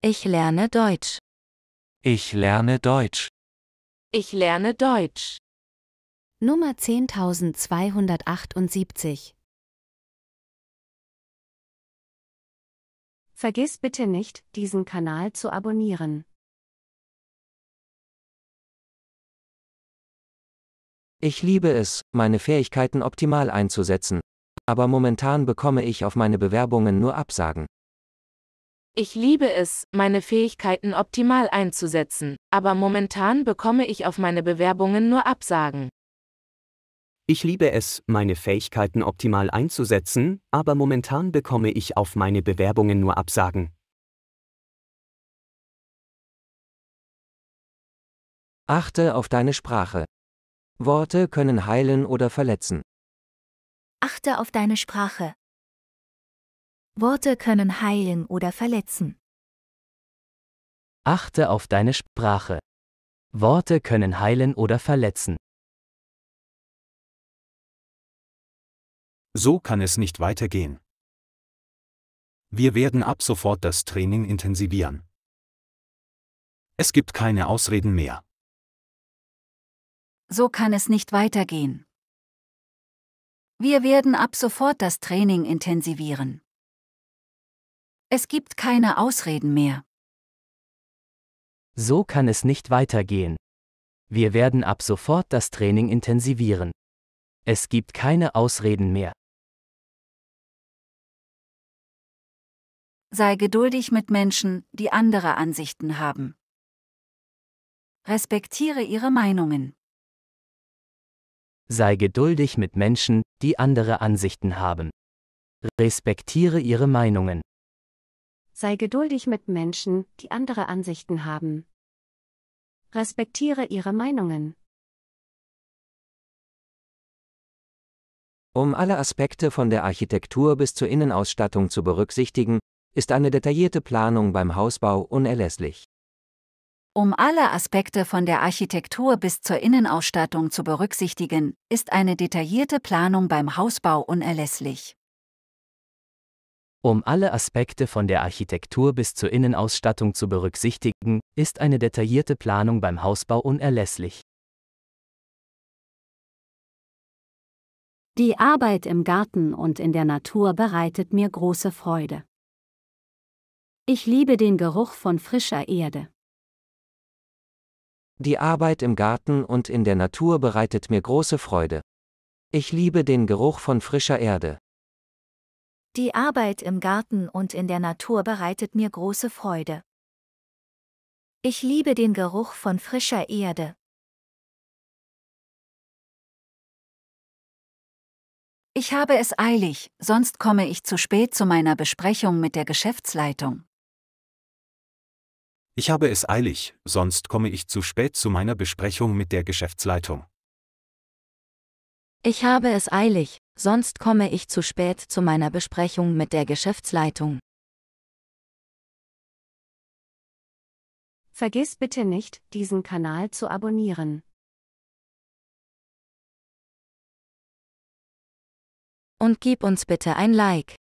Ich lerne Deutsch. Ich lerne Deutsch. Ich lerne Deutsch. Nummer 10278. Vergiss bitte nicht, diesen Kanal zu abonnieren. Ich liebe es, meine Fähigkeiten optimal einzusetzen. Aber momentan bekomme ich auf meine Bewerbungen nur Absagen. Ich liebe es, meine Fähigkeiten optimal einzusetzen, aber momentan bekomme ich auf meine Bewerbungen nur Absagen. Ich liebe es, meine Fähigkeiten optimal einzusetzen, aber momentan bekomme ich auf meine Bewerbungen nur Absagen. Achte auf deine Sprache. Worte können heilen oder verletzen. Achte auf deine Sprache. Worte können heilen oder verletzen. Achte auf deine Sprache. Worte können heilen oder verletzen. So kann es nicht weitergehen. Wir werden ab sofort das Training intensivieren. Es gibt keine Ausreden mehr. So kann es nicht weitergehen. Wir werden ab sofort das Training intensivieren. Es gibt keine Ausreden mehr. So kann es nicht weitergehen. Wir werden ab sofort das Training intensivieren. Es gibt keine Ausreden mehr. Sei geduldig mit Menschen, die andere Ansichten haben. Respektiere ihre Meinungen. Sei geduldig mit Menschen, die andere Ansichten haben. Respektiere ihre Meinungen. Sei geduldig mit Menschen, die andere Ansichten haben. Respektiere ihre Meinungen. Um alle Aspekte von der Architektur bis zur Innenausstattung zu berücksichtigen, ist eine detaillierte Planung beim Hausbau unerlässlich. Um alle Aspekte von der Architektur bis zur Innenausstattung zu berücksichtigen, ist eine detaillierte Planung beim Hausbau unerlässlich. Um alle Aspekte von der Architektur bis zur Innenausstattung zu berücksichtigen, ist eine detaillierte Planung beim Hausbau unerlässlich. Die Arbeit im Garten und in der Natur bereitet mir große Freude. Ich liebe den Geruch von frischer Erde. Die Arbeit im Garten und in der Natur bereitet mir große Freude. Ich liebe den Geruch von frischer Erde. Die Arbeit im Garten und in der Natur bereitet mir große Freude. Ich liebe den Geruch von frischer Erde. Ich habe es eilig, sonst komme ich zu spät zu meiner Besprechung mit der Geschäftsleitung. Ich habe es eilig, sonst komme ich zu spät zu meiner Besprechung mit der Geschäftsleitung. Ich habe es eilig, sonst komme ich zu spät zu meiner Besprechung mit der Geschäftsleitung. Vergiss bitte nicht, diesen Kanal zu abonnieren. Und gib uns bitte ein Like.